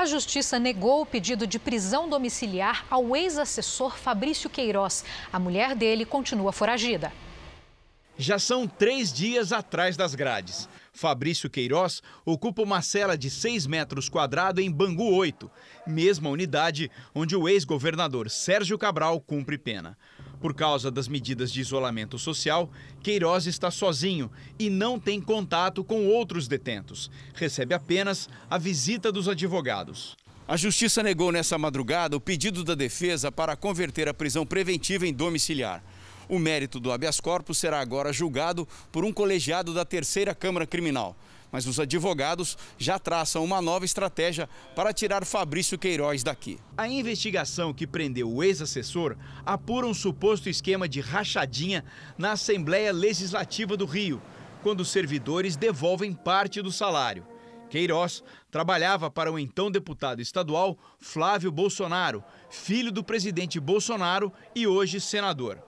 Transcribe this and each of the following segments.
A justiça negou o pedido de prisão domiciliar ao ex-assessor Fabrício Queiroz. A mulher dele continua foragida. Já são três dias atrás das grades. Fabrício Queiroz ocupa uma cela de 6 metros quadrados em Bangu 8, mesma unidade onde o ex-governador Sérgio Cabral cumpre pena. Por causa das medidas de isolamento social, Queiroz está sozinho e não tem contato com outros detentos. Recebe apenas a visita dos advogados. A Justiça negou nessa madrugada o pedido da defesa para converter a prisão preventiva em domiciliar. O mérito do habeas corpus será agora julgado por um colegiado da Terceira Câmara Criminal mas os advogados já traçam uma nova estratégia para tirar Fabrício Queiroz daqui. A investigação que prendeu o ex-assessor apura um suposto esquema de rachadinha na Assembleia Legislativa do Rio, quando os servidores devolvem parte do salário. Queiroz trabalhava para o então deputado estadual Flávio Bolsonaro, filho do presidente Bolsonaro e hoje senador.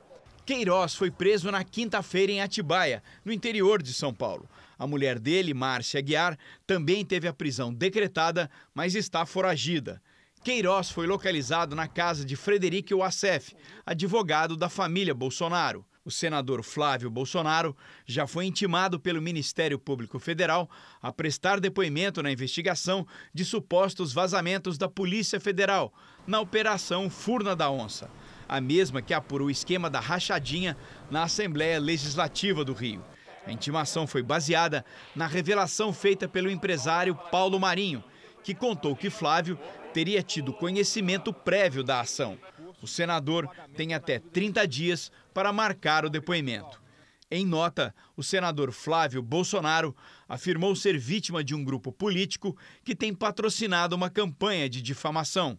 Queiroz foi preso na quinta-feira em Atibaia, no interior de São Paulo. A mulher dele, Márcia Aguiar, também teve a prisão decretada, mas está foragida. Queiroz foi localizado na casa de Frederico Wassef, advogado da família Bolsonaro. O senador Flávio Bolsonaro já foi intimado pelo Ministério Público Federal a prestar depoimento na investigação de supostos vazamentos da Polícia Federal na Operação Furna da Onça a mesma que apurou o esquema da rachadinha na Assembleia Legislativa do Rio. A intimação foi baseada na revelação feita pelo empresário Paulo Marinho, que contou que Flávio teria tido conhecimento prévio da ação. O senador tem até 30 dias para marcar o depoimento. Em nota, o senador Flávio Bolsonaro afirmou ser vítima de um grupo político que tem patrocinado uma campanha de difamação.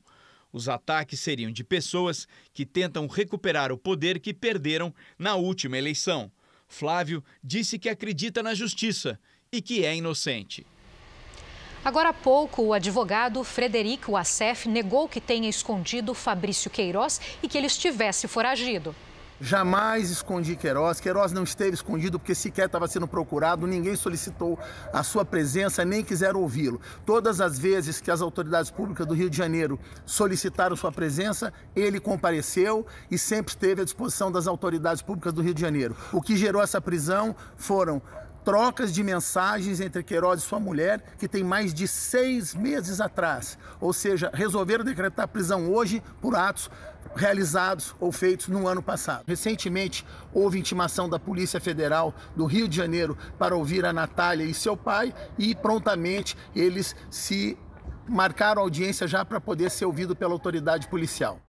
Os ataques seriam de pessoas que tentam recuperar o poder que perderam na última eleição. Flávio disse que acredita na justiça e que é inocente. Agora há pouco, o advogado Frederico Assef negou que tenha escondido Fabrício Queiroz e que ele estivesse foragido. Jamais escondi Queiroz. Queiroz não esteve escondido porque sequer estava sendo procurado, ninguém solicitou a sua presença, nem quiseram ouvi-lo. Todas as vezes que as autoridades públicas do Rio de Janeiro solicitaram sua presença, ele compareceu e sempre esteve à disposição das autoridades públicas do Rio de Janeiro. O que gerou essa prisão foram trocas de mensagens entre Queiroz e sua mulher, que tem mais de seis meses atrás. Ou seja, resolveram decretar prisão hoje por atos realizados ou feitos no ano passado. Recentemente, houve intimação da Polícia Federal do Rio de Janeiro para ouvir a Natália e seu pai e prontamente eles se marcaram audiência já para poder ser ouvido pela autoridade policial.